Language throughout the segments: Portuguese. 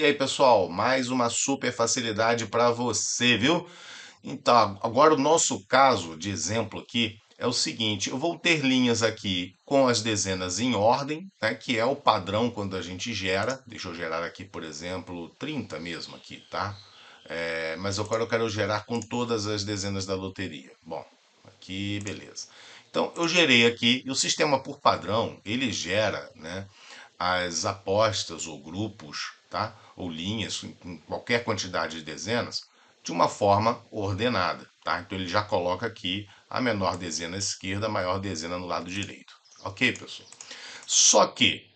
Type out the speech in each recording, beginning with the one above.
E aí, pessoal, mais uma super facilidade para você, viu? Então, agora o nosso caso de exemplo aqui é o seguinte, eu vou ter linhas aqui com as dezenas em ordem, né, que é o padrão quando a gente gera. Deixa eu gerar aqui, por exemplo, 30 mesmo aqui, tá? É, mas agora eu quero gerar com todas as dezenas da loteria. Bom, aqui, beleza. Então, eu gerei aqui, e o sistema por padrão, ele gera né, as apostas ou grupos tá? ou linhas, com qualquer quantidade de dezenas, de uma forma ordenada. Tá? Então ele já coloca aqui a menor dezena à esquerda, a maior dezena no lado direito. Ok, pessoal? Só que,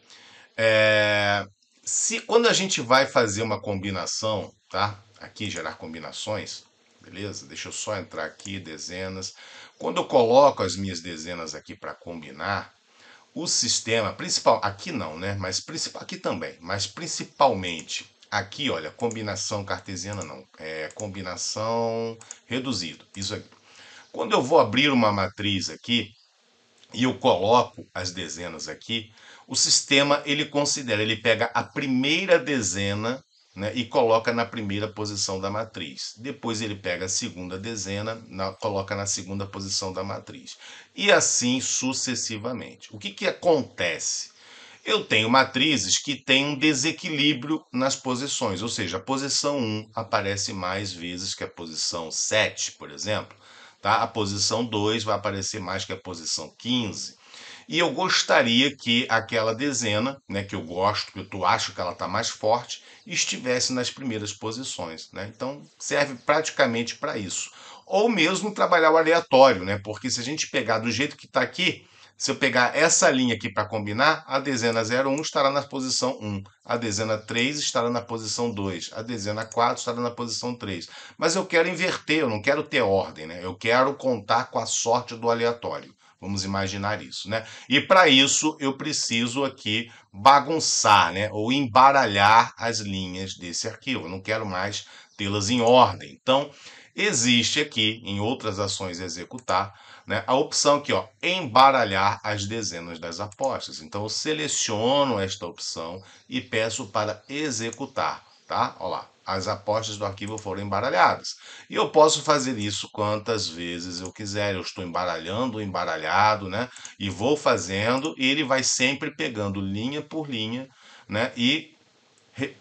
é, se quando a gente vai fazer uma combinação, tá? aqui gerar combinações, beleza? Deixa eu só entrar aqui, dezenas. Quando eu coloco as minhas dezenas aqui para combinar, o sistema principal aqui não, né? Mas principal aqui também, mas principalmente aqui, olha, combinação cartesiana não, é combinação reduzido, isso aqui. Quando eu vou abrir uma matriz aqui e eu coloco as dezenas aqui, o sistema ele considera, ele pega a primeira dezena né, e coloca na primeira posição da matriz. Depois ele pega a segunda dezena, na, coloca na segunda posição da matriz. E assim sucessivamente. O que, que acontece? Eu tenho matrizes que têm um desequilíbrio nas posições, ou seja, a posição 1 aparece mais vezes que a posição 7, por exemplo. Tá? A posição 2 vai aparecer mais que a posição 15. E eu gostaria que aquela dezena, né, que eu gosto, que eu tô, acho que ela está mais forte, estivesse nas primeiras posições. Né? Então serve praticamente para isso. Ou mesmo trabalhar o aleatório, né? porque se a gente pegar do jeito que está aqui, se eu pegar essa linha aqui para combinar, a dezena 01 estará na posição 1, a dezena 3 estará na posição 2, a dezena 4 estará na posição 3. Mas eu quero inverter, eu não quero ter ordem, né? Eu quero contar com a sorte do aleatório. Vamos imaginar isso, né? E para isso eu preciso aqui bagunçar, né? Ou embaralhar as linhas desse arquivo. Eu não quero mais tê-las em ordem. Então, existe aqui em outras ações executar, né, a opção aqui, ó, embaralhar as dezenas das apostas. Então, eu seleciono esta opção e peço para executar, tá? Olha lá as apostas do arquivo foram embaralhadas. E eu posso fazer isso quantas vezes eu quiser. Eu estou embaralhando, embaralhado, né? E vou fazendo, e ele vai sempre pegando linha por linha, né? E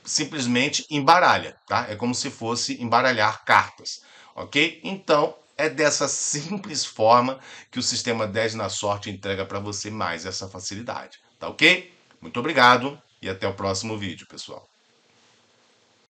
simplesmente embaralha, tá? É como se fosse embaralhar cartas, ok? Então, é dessa simples forma que o sistema 10 na sorte entrega para você mais essa facilidade, tá ok? Muito obrigado e até o próximo vídeo, pessoal.